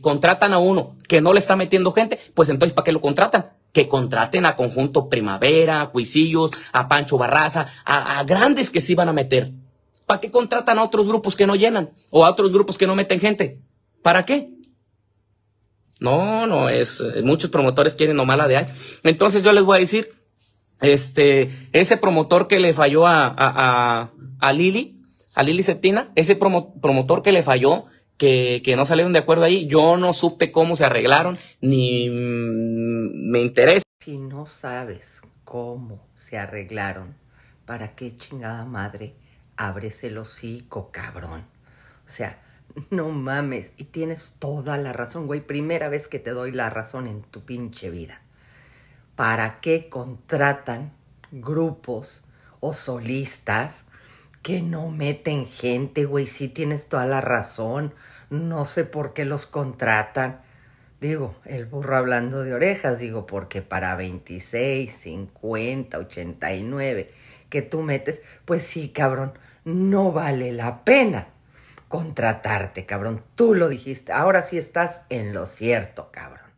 contratan a uno que no le está metiendo gente, pues entonces ¿para qué lo contratan? Que contraten a Conjunto Primavera, a Cuisillos, a Pancho Barraza, a, grandes que se van a meter. ¿Para qué contratan a otros grupos que no llenan? ¿O a otros grupos que no meten gente? ¿Para qué? No, no, es, muchos promotores quieren nomás la de ahí. Entonces yo les voy a decir, este, ese promotor que le falló a, a, a, a Lili, a Lili Cetina, ese promotor que le falló, que, no salieron de acuerdo ahí. Yo no supe cómo se arreglaron, ni me interesa. Si no sabes cómo se arreglaron, ¿para qué chingada madre abres el hocico, cabrón? O sea, no mames, y tienes toda la razón, güey. Primera vez que te doy la razón en tu pinche vida. ¿Para qué contratan grupos o solistas que no meten gente, güey? Sí tienes toda la razón no sé por qué los contratan. Digo, el burro hablando de orejas, digo, porque para 26, 50, 89 que tú metes, pues sí, cabrón, no vale la pena contratarte, cabrón. Tú lo dijiste, ahora sí estás en lo cierto, cabrón.